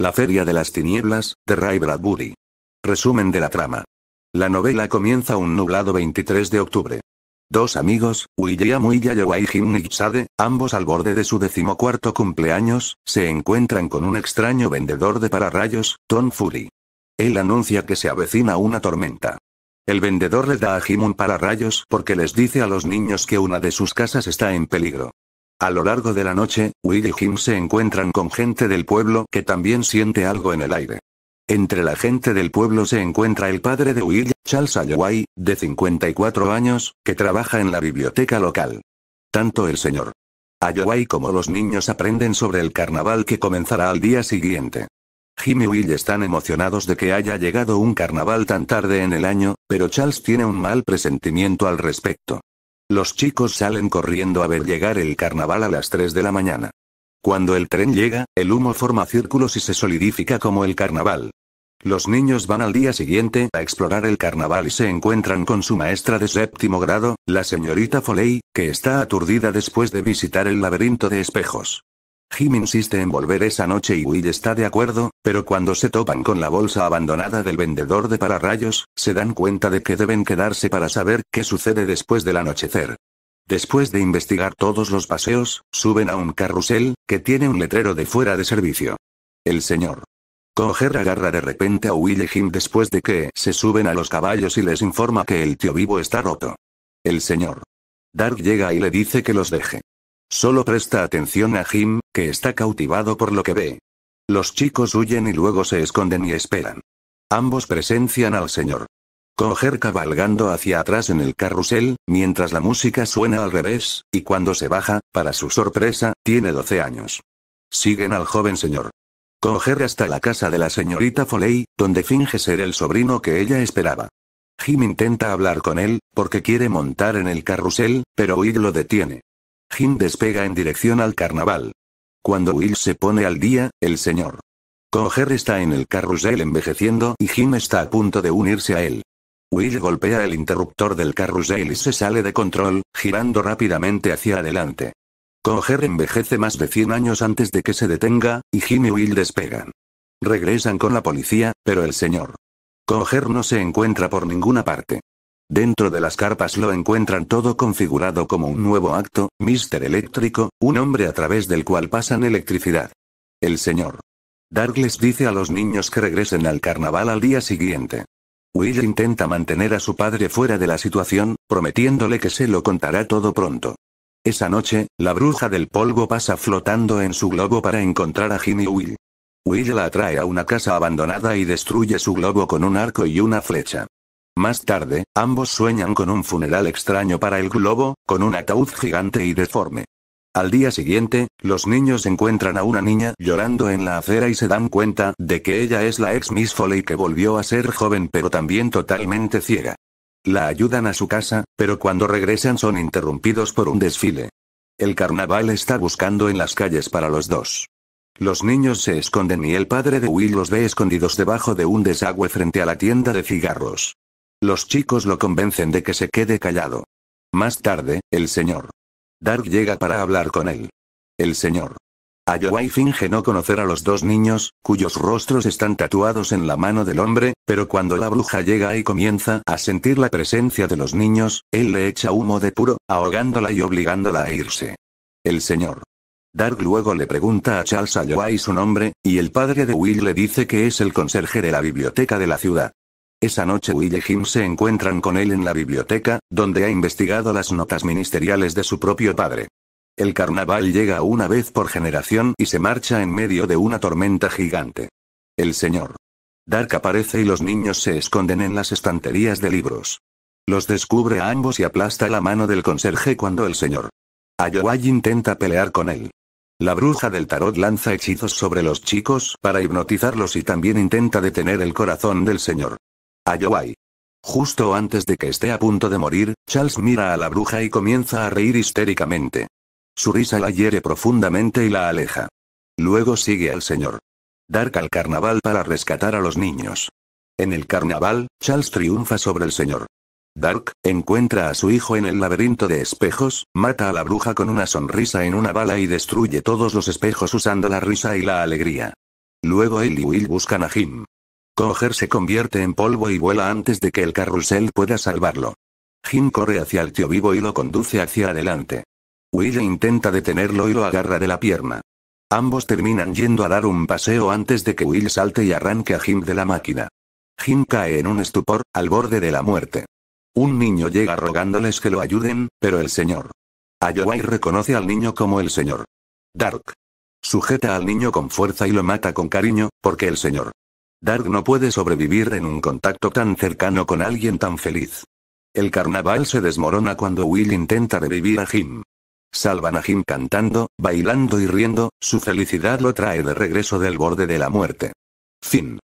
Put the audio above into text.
La Feria de las Tinieblas, de Ray Bradbury. Resumen de la trama. La novela comienza un nublado 23 de octubre. Dos amigos, William y Jim ambos al borde de su decimocuarto cumpleaños, se encuentran con un extraño vendedor de pararrayos, Tom Fury. Él anuncia que se avecina una tormenta. El vendedor le da a Jim un pararrayos porque les dice a los niños que una de sus casas está en peligro. A lo largo de la noche, Will y Jim se encuentran con gente del pueblo que también siente algo en el aire. Entre la gente del pueblo se encuentra el padre de Will, Charles Ayaway, de 54 años, que trabaja en la biblioteca local. Tanto el señor Ayaway como los niños aprenden sobre el carnaval que comenzará al día siguiente. Jim y Will están emocionados de que haya llegado un carnaval tan tarde en el año, pero Charles tiene un mal presentimiento al respecto. Los chicos salen corriendo a ver llegar el carnaval a las 3 de la mañana. Cuando el tren llega, el humo forma círculos y se solidifica como el carnaval. Los niños van al día siguiente a explorar el carnaval y se encuentran con su maestra de séptimo grado, la señorita Foley, que está aturdida después de visitar el laberinto de espejos. Jim insiste en volver esa noche y Will está de acuerdo, pero cuando se topan con la bolsa abandonada del vendedor de pararrayos, se dan cuenta de que deben quedarse para saber qué sucede después del anochecer. Después de investigar todos los paseos, suben a un carrusel, que tiene un letrero de fuera de servicio. El señor. Coger agarra de repente a Will y Jim después de que se suben a los caballos y les informa que el tío vivo está roto. El señor. Dark llega y le dice que los deje. Solo presta atención a Jim, que está cautivado por lo que ve. Los chicos huyen y luego se esconden y esperan. Ambos presencian al señor. Coger cabalgando hacia atrás en el carrusel, mientras la música suena al revés, y cuando se baja, para su sorpresa, tiene 12 años. Siguen al joven señor. Coger hasta la casa de la señorita Foley, donde finge ser el sobrino que ella esperaba. Jim intenta hablar con él, porque quiere montar en el carrusel, pero Will lo detiene. Jim despega en dirección al carnaval. Cuando Will se pone al día, el señor Coger está en el carrusel envejeciendo y Jim está a punto de unirse a él. Will golpea el interruptor del carrusel y se sale de control, girando rápidamente hacia adelante. Coger envejece más de 100 años antes de que se detenga, y Jim y Will despegan. Regresan con la policía, pero el señor Coger no se encuentra por ninguna parte. Dentro de las carpas lo encuentran todo configurado como un nuevo acto, Mr. Eléctrico, un hombre a través del cual pasan electricidad. El señor. Dark dice a los niños que regresen al carnaval al día siguiente. Will intenta mantener a su padre fuera de la situación, prometiéndole que se lo contará todo pronto. Esa noche, la bruja del polvo pasa flotando en su globo para encontrar a Jimmy Will. Will la atrae a una casa abandonada y destruye su globo con un arco y una flecha. Más tarde, ambos sueñan con un funeral extraño para el globo, con un ataúd gigante y deforme. Al día siguiente, los niños encuentran a una niña llorando en la acera y se dan cuenta de que ella es la ex Miss Foley que volvió a ser joven pero también totalmente ciega. La ayudan a su casa, pero cuando regresan son interrumpidos por un desfile. El carnaval está buscando en las calles para los dos. Los niños se esconden y el padre de Will los ve escondidos debajo de un desagüe frente a la tienda de cigarros. Los chicos lo convencen de que se quede callado. Más tarde, el señor. Dark llega para hablar con él. El señor. Ayoai finge no conocer a los dos niños, cuyos rostros están tatuados en la mano del hombre, pero cuando la bruja llega y comienza a sentir la presencia de los niños, él le echa humo de puro, ahogándola y obligándola a irse. El señor. Dark luego le pregunta a Charles Yowai su nombre, y el padre de Will le dice que es el conserje de la biblioteca de la ciudad. Esa noche Will Jim se encuentran con él en la biblioteca, donde ha investigado las notas ministeriales de su propio padre. El carnaval llega una vez por generación y se marcha en medio de una tormenta gigante. El señor. Dark aparece y los niños se esconden en las estanterías de libros. Los descubre a ambos y aplasta la mano del conserje cuando el señor. Ayoway intenta pelear con él. La bruja del tarot lanza hechizos sobre los chicos para hipnotizarlos y también intenta detener el corazón del señor a Yowai. Justo antes de que esté a punto de morir, Charles mira a la bruja y comienza a reír histéricamente. Su risa la hiere profundamente y la aleja. Luego sigue al señor. Dark al carnaval para rescatar a los niños. En el carnaval, Charles triunfa sobre el señor. Dark, encuentra a su hijo en el laberinto de espejos, mata a la bruja con una sonrisa en una bala y destruye todos los espejos usando la risa y la alegría. Luego él y Will buscan a Jim. Coger se convierte en polvo y vuela antes de que el carrusel pueda salvarlo. Jim corre hacia el tío vivo y lo conduce hacia adelante. Will intenta detenerlo y lo agarra de la pierna. Ambos terminan yendo a dar un paseo antes de que Will salte y arranque a Jim de la máquina. Jim cae en un estupor, al borde de la muerte. Un niño llega rogándoles que lo ayuden, pero el señor. Ayoway reconoce al niño como el señor. Dark. Sujeta al niño con fuerza y lo mata con cariño, porque el señor. Dark no puede sobrevivir en un contacto tan cercano con alguien tan feliz. El carnaval se desmorona cuando Will intenta revivir a Jim. Salvan a Jim cantando, bailando y riendo, su felicidad lo trae de regreso del borde de la muerte. Fin.